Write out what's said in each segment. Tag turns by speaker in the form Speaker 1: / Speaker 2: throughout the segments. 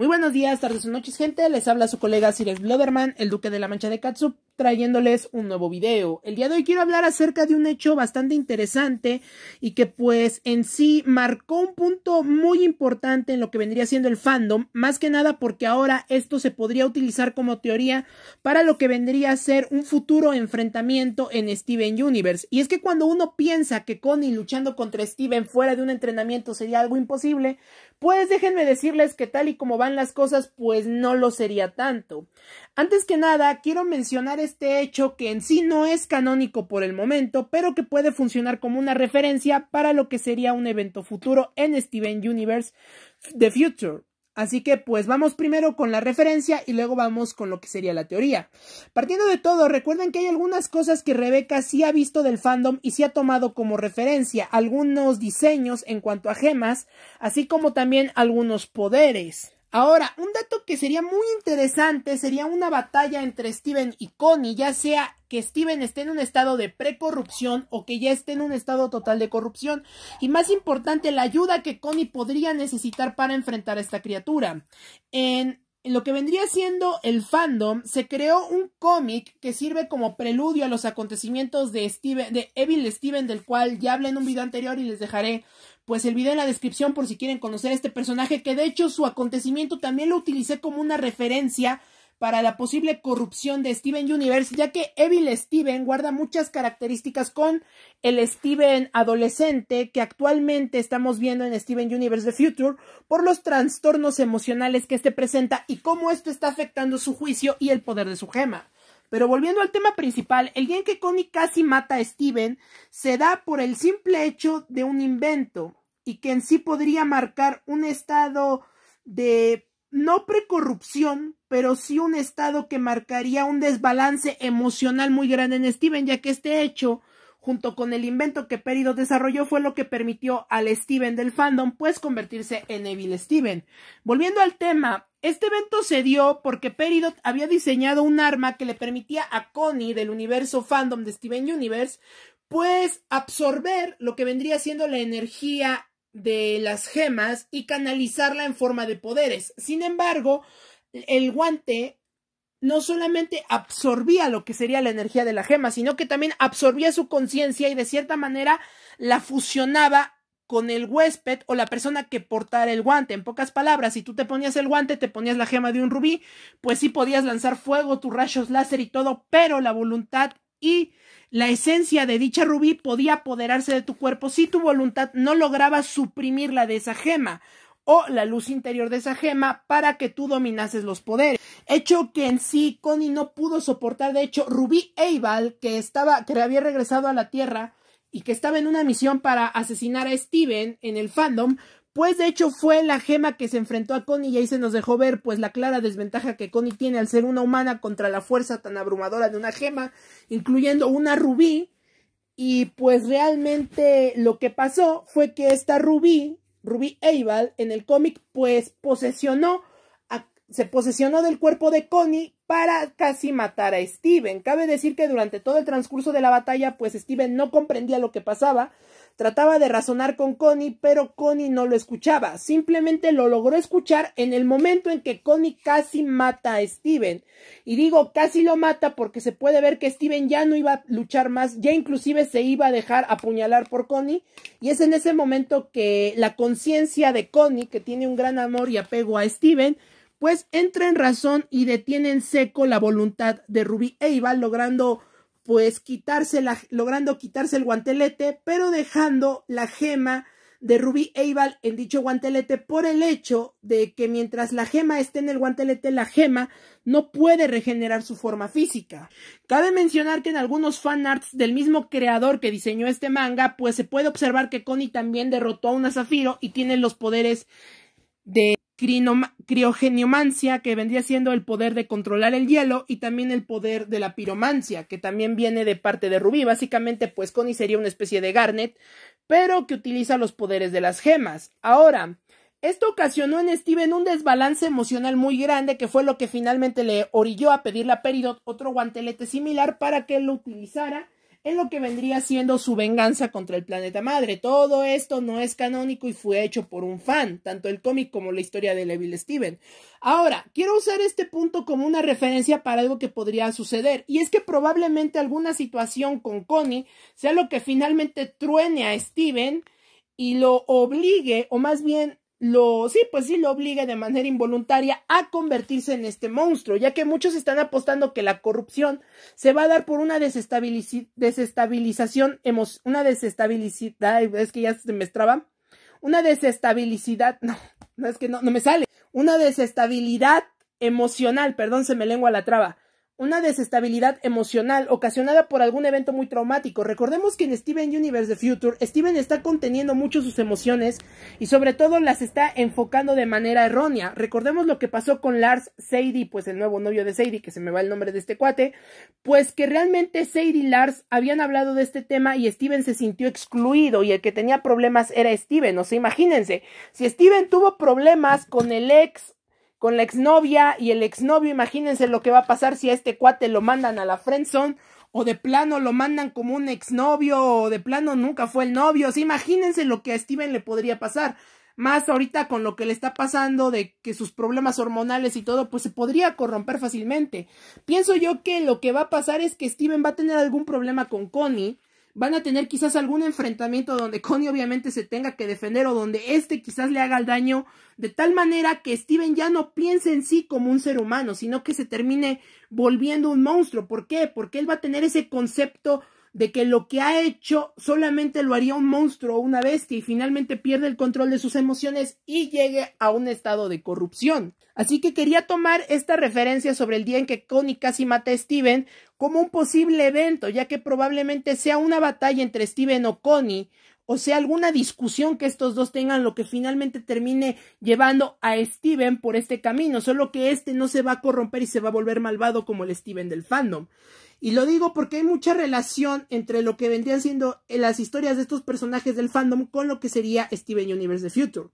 Speaker 1: Muy buenos días, tardes o noches, gente. Les habla su colega Sir Bloderman, el duque de la mancha de Katsup trayéndoles un nuevo video. El día de hoy quiero hablar acerca de un hecho bastante interesante y que pues en sí marcó un punto muy importante en lo que vendría siendo el fandom, más que nada porque ahora esto se podría utilizar como teoría para lo que vendría a ser un futuro enfrentamiento en Steven Universe. Y es que cuando uno piensa que Connie luchando contra Steven fuera de un entrenamiento sería algo imposible, pues déjenme decirles que tal y como van las cosas, pues no lo sería tanto. Antes que nada, quiero mencionar este hecho que en sí no es canónico por el momento, pero que puede funcionar como una referencia para lo que sería un evento futuro en Steven Universe The Future. Así que pues vamos primero con la referencia y luego vamos con lo que sería la teoría. Partiendo de todo, recuerden que hay algunas cosas que Rebeca sí ha visto del fandom y sí ha tomado como referencia, algunos diseños en cuanto a gemas, así como también algunos poderes. Ahora, un dato que sería muy interesante sería una batalla entre Steven y Connie, ya sea que Steven esté en un estado de precorrupción o que ya esté en un estado total de corrupción, y más importante, la ayuda que Connie podría necesitar para enfrentar a esta criatura. En en lo que vendría siendo el fandom, se creó un cómic que sirve como preludio a los acontecimientos de, Steven, de Evil Steven, del cual ya hablé en un video anterior y les dejaré pues el video en la descripción por si quieren conocer este personaje, que de hecho su acontecimiento también lo utilicé como una referencia para la posible corrupción de Steven Universe, ya que Evil Steven guarda muchas características con el Steven adolescente que actualmente estamos viendo en Steven Universe The Future por los trastornos emocionales que este presenta y cómo esto está afectando su juicio y el poder de su gema. Pero volviendo al tema principal, el bien que Connie casi mata a Steven se da por el simple hecho de un invento y que en sí podría marcar un estado de no precorrupción, pero sí un estado que marcaría un desbalance emocional muy grande en Steven, ya que este hecho, junto con el invento que Peridot desarrolló, fue lo que permitió al Steven del fandom pues convertirse en Evil Steven. Volviendo al tema, este evento se dio porque Peridot había diseñado un arma que le permitía a Connie del universo fandom de Steven Universe pues absorber lo que vendría siendo la energía de las gemas y canalizarla en forma de poderes. Sin embargo, el guante no solamente absorbía lo que sería la energía de la gema, sino que también absorbía su conciencia y de cierta manera la fusionaba con el huésped o la persona que portara el guante. En pocas palabras, si tú te ponías el guante, te ponías la gema de un rubí, pues sí podías lanzar fuego, tus rayos láser y todo, pero la voluntad y la esencia de dicha rubí podía apoderarse de tu cuerpo si tu voluntad no lograba suprimir la de esa gema o la luz interior de esa gema para que tú dominases los poderes. Hecho que en sí Connie no pudo soportar. De hecho, Rubí Eibal, que estaba, que había regresado a la Tierra y que estaba en una misión para asesinar a Steven en el fandom, pues de hecho fue la gema que se enfrentó a Connie y ahí se nos dejó ver pues la clara desventaja que Connie tiene al ser una humana contra la fuerza tan abrumadora de una gema, incluyendo una rubí. Y pues realmente lo que pasó fue que esta rubí, Rubí Eival, en el cómic pues posesionó se posesionó del cuerpo de Connie para casi matar a Steven. Cabe decir que durante todo el transcurso de la batalla, pues Steven no comprendía lo que pasaba, trataba de razonar con Connie, pero Connie no lo escuchaba, simplemente lo logró escuchar en el momento en que Connie casi mata a Steven. Y digo casi lo mata porque se puede ver que Steven ya no iba a luchar más, ya inclusive se iba a dejar apuñalar por Connie, y es en ese momento que la conciencia de Connie, que tiene un gran amor y apego a Steven, pues entra en razón y detiene en seco la voluntad de Ruby Eival logrando pues quitarse logrando quitarse el guantelete, pero dejando la gema de Ruby Eival en dicho guantelete por el hecho de que mientras la gema esté en el guantelete, la gema no puede regenerar su forma física. Cabe mencionar que en algunos fanarts del mismo creador que diseñó este manga, pues se puede observar que Connie también derrotó a una Zafiro y tiene los poderes de criogeniomancia, que vendría siendo el poder de controlar el hielo, y también el poder de la piromancia, que también viene de parte de Rubí. Básicamente, pues Connie sería una especie de Garnet, pero que utiliza los poderes de las gemas. Ahora, esto ocasionó en Steven un desbalance emocional muy grande, que fue lo que finalmente le orilló a pedirle a Peridot otro guantelete similar para que él lo utilizara en lo que vendría siendo su venganza contra el planeta madre. Todo esto no es canónico y fue hecho por un fan, tanto el cómic como la historia de Evil Steven. Ahora, quiero usar este punto como una referencia para algo que podría suceder, y es que probablemente alguna situación con Connie sea lo que finalmente truene a Steven y lo obligue, o más bien lo, sí, pues sí, lo obliga de manera involuntaria a convertirse en este monstruo, ya que muchos están apostando que la corrupción se va a dar por una desestabilización, una desestabilidad, es que ya se me estraba, una desestabilidad, no, no es que no, no me sale, una desestabilidad emocional, perdón, se me lengua la traba, una desestabilidad emocional ocasionada por algún evento muy traumático. Recordemos que en Steven Universe The Future, Steven está conteniendo mucho sus emociones y sobre todo las está enfocando de manera errónea. Recordemos lo que pasó con Lars Sadie, pues el nuevo novio de Sadie, que se me va el nombre de este cuate, pues que realmente Sadie y Lars habían hablado de este tema y Steven se sintió excluido y el que tenía problemas era Steven. O sea, imagínense, si Steven tuvo problemas con el ex con la exnovia y el exnovio, imagínense lo que va a pasar si a este cuate lo mandan a la friendzone o de plano lo mandan como un exnovio o de plano nunca fue el novio, imagínense lo que a Steven le podría pasar. Más ahorita con lo que le está pasando de que sus problemas hormonales y todo, pues se podría corromper fácilmente. Pienso yo que lo que va a pasar es que Steven va a tener algún problema con Connie Van a tener quizás algún enfrentamiento donde Connie obviamente se tenga que defender o donde este quizás le haga el daño de tal manera que Steven ya no piense en sí como un ser humano, sino que se termine volviendo un monstruo. ¿Por qué? Porque él va a tener ese concepto de que lo que ha hecho solamente lo haría un monstruo o una bestia y finalmente pierde el control de sus emociones y llegue a un estado de corrupción. Así que quería tomar esta referencia sobre el día en que Connie casi mata a Steven como un posible evento, ya que probablemente sea una batalla entre Steven o Connie, o sea, alguna discusión que estos dos tengan, lo que finalmente termine llevando a Steven por este camino, solo que este no se va a corromper y se va a volver malvado como el Steven del fandom. Y lo digo porque hay mucha relación entre lo que vendrían siendo eh, las historias de estos personajes del fandom con lo que sería Steven Universe The Future.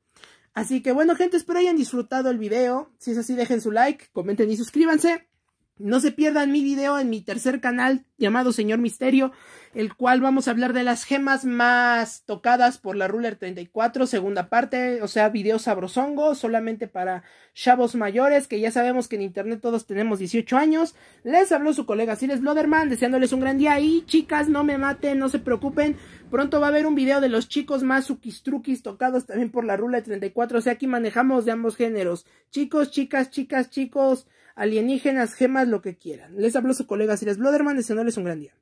Speaker 1: Así que bueno, gente, espero hayan disfrutado el video. Si es así, dejen su like, comenten y suscríbanse. No se pierdan mi video en mi tercer canal llamado Señor Misterio, el cual vamos a hablar de las gemas más tocadas por la Ruler 34, segunda parte, o sea, video sabrosongo, solamente para chavos mayores, que ya sabemos que en internet todos tenemos 18 años. Les habló su colega Siles Bloderman, deseándoles un gran día y chicas, no me maten, no se preocupen, pronto va a haber un video de los chicos más suquistruquis tocados también por la Ruler 34, o sea, aquí manejamos de ambos géneros, chicos, chicas, chicas, chicos alienígenas, gemas, lo que quieran. Les habló su colega Sirius Bloderman, deseándoles un gran día.